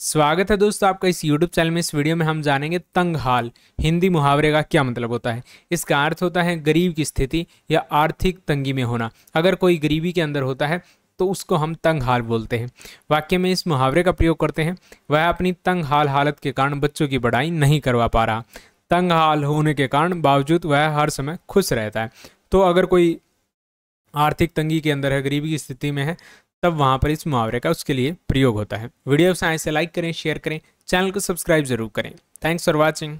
स्वागत है दोस्तों आपका इस YouTube चैनल में इस वीडियो में हम जानेंगे तंग हाल हिंदी मुहावरे का क्या मतलब होता है इसका अर्थ होता है गरीब की स्थिति या आर्थिक तंगी में होना अगर कोई गरीबी के अंदर होता है तो उसको हम तंग हाल बोलते हैं वाक्य में इस मुहावरे का प्रयोग करते हैं वह अपनी तंग हाल हालत के कारण बच्चों की पढ़ाई नहीं करवा पा रहा तंग हाल होने के कारण बावजूद वह हर समय खुश रहता है तो अगर कोई आर्थिक तंगी के अंदर है गरीबी की स्थिति में है तब वहाँ पर इस मुहावरे का उसके लिए प्रयोग होता है वीडियो आए से लाइक करें शेयर करें चैनल को सब्सक्राइब जरूर करें थैंक्स फॉर वॉचिंग